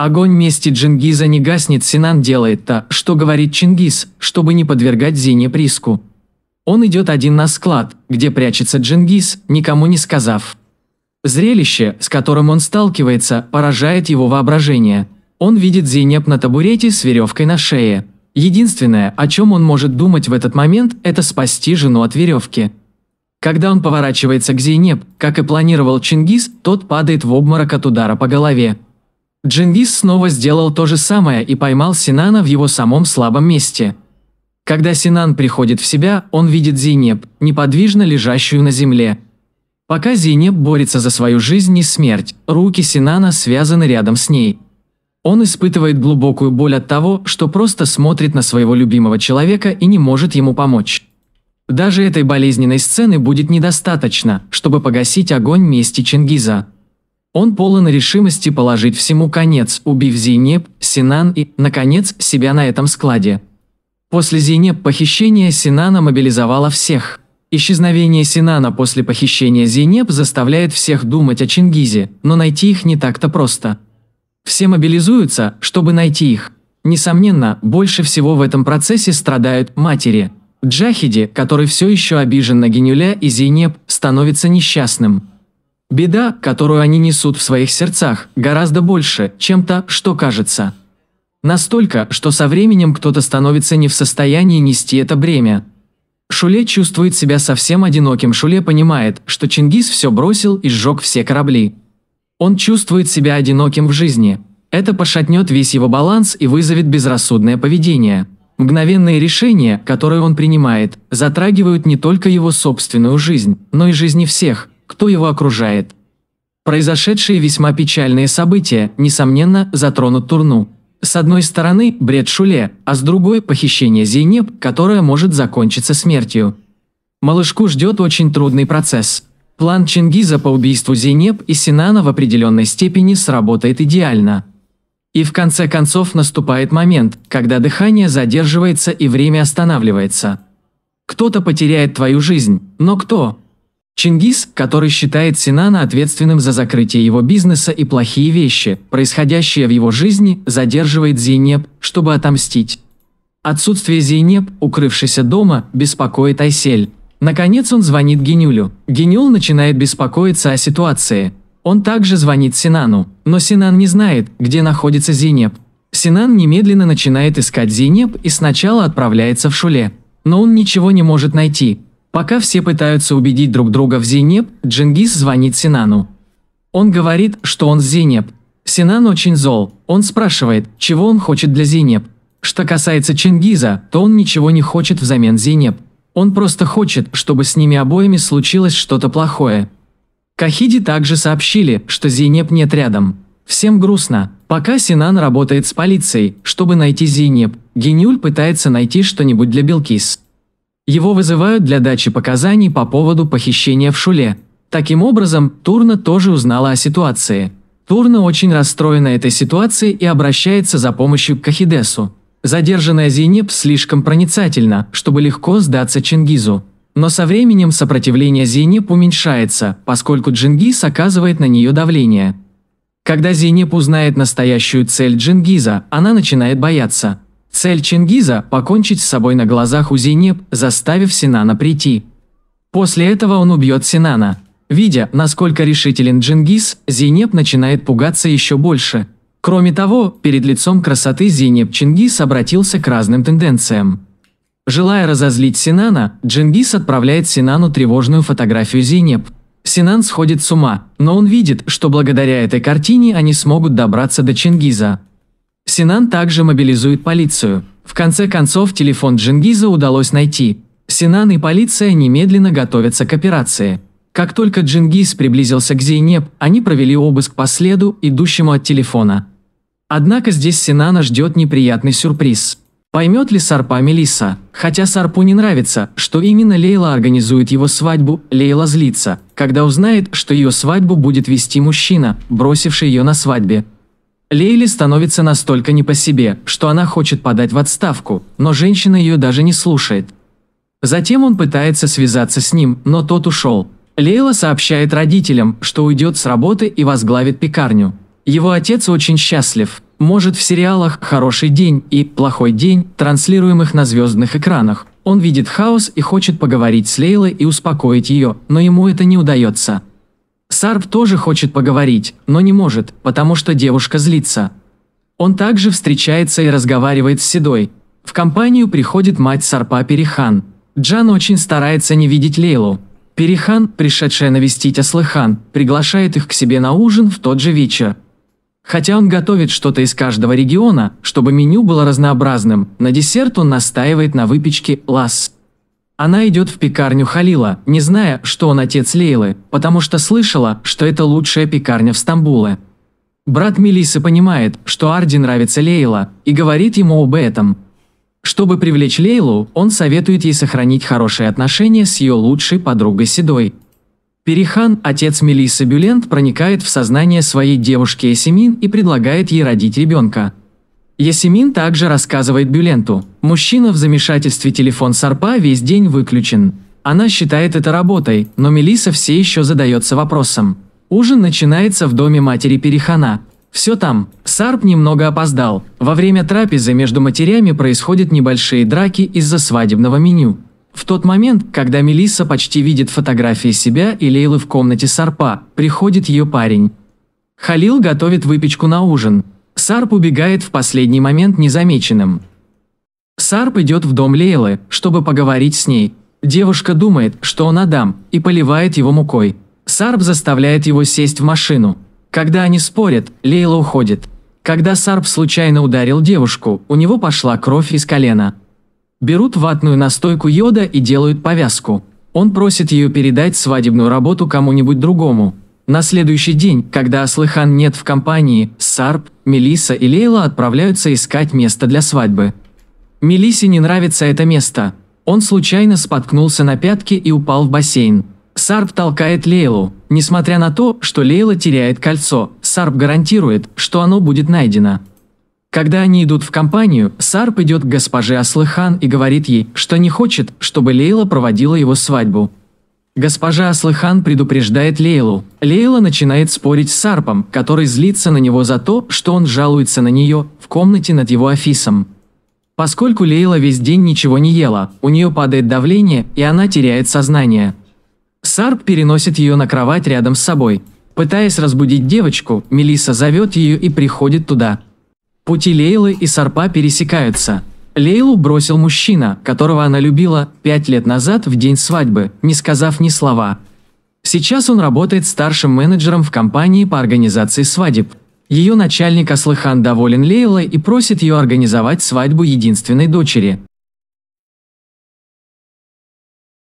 Огонь мести Чингиза не гаснет, Синан делает то, что говорит Чингиз, чтобы не подвергать Зине приску. Он идет один на склад, где прячется Чингиз, никому не сказав. Зрелище, с которым он сталкивается, поражает его воображение. Он видит Зейнеп на табурете с веревкой на шее. Единственное, о чем он может думать в этот момент, это спасти жену от веревки. Когда он поворачивается к Зейнеп, как и планировал Чингис, тот падает в обморок от удара по голове. Джинвис снова сделал то же самое и поймал Синана в его самом слабом месте. Когда Синан приходит в себя, он видит Зейнеп, неподвижно лежащую на земле. Пока Зейнеп борется за свою жизнь и смерть, руки Синана связаны рядом с ней. Он испытывает глубокую боль от того, что просто смотрит на своего любимого человека и не может ему помочь. Даже этой болезненной сцены будет недостаточно, чтобы погасить огонь мести Чингиза. Он полон решимости положить всему конец, убив Зейнеп, Синан и, наконец, себя на этом складе. После Зейнеп похищение Синана мобилизовало всех. Исчезновение Синана после похищения Зейнеп заставляет всех думать о Чингизе, но найти их не так-то просто. Все мобилизуются, чтобы найти их. Несомненно, больше всего в этом процессе страдают матери. Джахиди, который все еще обижен на Генюля и Зейнеп, становится несчастным. Беда, которую они несут в своих сердцах, гораздо больше, чем то, что кажется. Настолько, что со временем кто-то становится не в состоянии нести это бремя. Шуле чувствует себя совсем одиноким. Шуле понимает, что Чингис все бросил и сжег все корабли. Он чувствует себя одиноким в жизни. Это пошатнет весь его баланс и вызовет безрассудное поведение. Мгновенные решения, которые он принимает, затрагивают не только его собственную жизнь, но и жизни всех – кто его окружает. Произошедшие весьма печальные события, несомненно, затронут Турну. С одной стороны, бред Шуле, а с другой – похищение Зейнеп, которое может закончиться смертью. Малышку ждет очень трудный процесс. План Чингиза по убийству Зейнеп и Синана в определенной степени сработает идеально. И в конце концов наступает момент, когда дыхание задерживается и время останавливается. Кто-то потеряет твою жизнь, но кто? Чингис, который считает Синана ответственным за закрытие его бизнеса и плохие вещи, происходящие в его жизни, задерживает Зейнеп, чтобы отомстить. Отсутствие Зейнеп, укрывшийся дома, беспокоит Айсель. Наконец он звонит Генюлю. Генюл начинает беспокоиться о ситуации. Он также звонит Синану, но Синан не знает, где находится Зейнеп. Синан немедленно начинает искать Зейнеп и сначала отправляется в Шуле. Но он ничего не может найти, Пока все пытаются убедить друг друга в Зенеп, Джингис звонит Синану. Он говорит, что он Зенеп. Синан очень зол. Он спрашивает, чего он хочет для Зенеп. Что касается Чингиза, то он ничего не хочет взамен Зенеп. Он просто хочет, чтобы с ними обоими случилось что-то плохое. Кахиди также сообщили, что Зейнеп нет рядом. Всем грустно. Пока Синан работает с полицией, чтобы найти Зейнеп, Генюль пытается найти что-нибудь для Белкис. Его вызывают для дачи показаний по поводу похищения в Шуле. Таким образом, Турна тоже узнала о ситуации. Турна очень расстроена этой ситуацией и обращается за помощью к Кахидесу. Задержанная Зейнеп слишком проницательна, чтобы легко сдаться Чингизу. Но со временем сопротивление Зейнеп уменьшается, поскольку Джингиз оказывает на нее давление. Когда Зейнеп узнает настоящую цель Джингиза, она начинает бояться. Цель Чингиза – покончить с собой на глазах у Зейнеп, заставив Синана прийти. После этого он убьет Синана. Видя, насколько решителен Чингиз, Зейнеп начинает пугаться еще больше. Кроме того, перед лицом красоты Зейнеп Чингиз обратился к разным тенденциям. Желая разозлить Синана, Джингис отправляет Синану тревожную фотографию Зейнеп. Синан сходит с ума, но он видит, что благодаря этой картине они смогут добраться до Чингиза. Синан также мобилизует полицию. В конце концов телефон Джингиза удалось найти. Синан и полиция немедленно готовятся к операции. Как только Джингиз приблизился к Зейнеп, они провели обыск по следу, идущему от телефона. Однако здесь Синана ждет неприятный сюрприз. Поймет ли Сарпа Мелиса? Хотя Сарпу не нравится, что именно Лейла организует его свадьбу, Лейла злится, когда узнает, что ее свадьбу будет вести мужчина, бросивший ее на свадьбе. Лейли становится настолько не по себе, что она хочет подать в отставку, но женщина ее даже не слушает. Затем он пытается связаться с ним, но тот ушел. Лейла сообщает родителям, что уйдет с работы и возглавит пекарню. Его отец очень счастлив. Может в сериалах «Хороший день» и «Плохой день», транслируемых на звездных экранах. Он видит хаос и хочет поговорить с Лейлой и успокоить ее, но ему это не удается. Сарп тоже хочет поговорить, но не может, потому что девушка злится. Он также встречается и разговаривает с Седой. В компанию приходит мать Сарпа Перихан. Джан очень старается не видеть Лейлу. Перихан, пришедшая навестить Аслыхан, приглашает их к себе на ужин в тот же вечер. Хотя он готовит что-то из каждого региона, чтобы меню было разнообразным, на десерт он настаивает на выпечке ласс. Она идет в пекарню Халила, не зная, что он отец Лейлы, потому что слышала, что это лучшая пекарня в Стамбуле. Брат Мелисы понимает, что Арди нравится Лейла, и говорит ему об этом. Чтобы привлечь Лейлу, он советует ей сохранить хорошие отношения с ее лучшей подругой Седой. Перихан, отец Мелисы Бюлент, проникает в сознание своей девушки Эсимин и предлагает ей родить ребенка – Ясемин также рассказывает Бюленту. Мужчина в замешательстве телефон Сарпа весь день выключен. Она считает это работой, но Мелиса все еще задается вопросом. Ужин начинается в доме матери Перехана. Все там. Сарп немного опоздал. Во время трапезы между матерями происходят небольшие драки из-за свадебного меню. В тот момент, когда Мелиса почти видит фотографии себя и Лейлы в комнате Сарпа, приходит ее парень. Халил готовит выпечку на ужин. Сарп убегает в последний момент незамеченным. Сарп идет в дом Лейлы, чтобы поговорить с ней. Девушка думает, что он Адам, и поливает его мукой. Сарп заставляет его сесть в машину. Когда они спорят, Лейла уходит. Когда Сарп случайно ударил девушку, у него пошла кровь из колена. Берут ватную настойку йода и делают повязку. Он просит ее передать свадебную работу кому-нибудь другому. На следующий день, когда Аслыхан нет в компании, Сарп, Мелиса и Лейла отправляются искать место для свадьбы. Мелисе не нравится это место. Он случайно споткнулся на пятки и упал в бассейн. Сарп толкает Лейлу. Несмотря на то, что Лейла теряет кольцо, Сарп гарантирует, что оно будет найдено. Когда они идут в компанию, Сарп идет к госпоже Аслыхан и говорит ей, что не хочет, чтобы Лейла проводила его свадьбу. Госпожа Аслыхан предупреждает Лейлу. Лейла начинает спорить с Сарпом, который злится на него за то, что он жалуется на нее в комнате над его офисом. Поскольку Лейла весь день ничего не ела, у нее падает давление, и она теряет сознание. Сарп переносит ее на кровать рядом с собой. Пытаясь разбудить девочку, Мелиса зовет ее и приходит туда. Пути Лейлы и Сарпа пересекаются. Лейлу бросил мужчина, которого она любила, пять лет назад в день свадьбы, не сказав ни слова. Сейчас он работает старшим менеджером в компании по организации свадеб. Ее начальник Аслыхан доволен Лейлой и просит ее организовать свадьбу единственной дочери.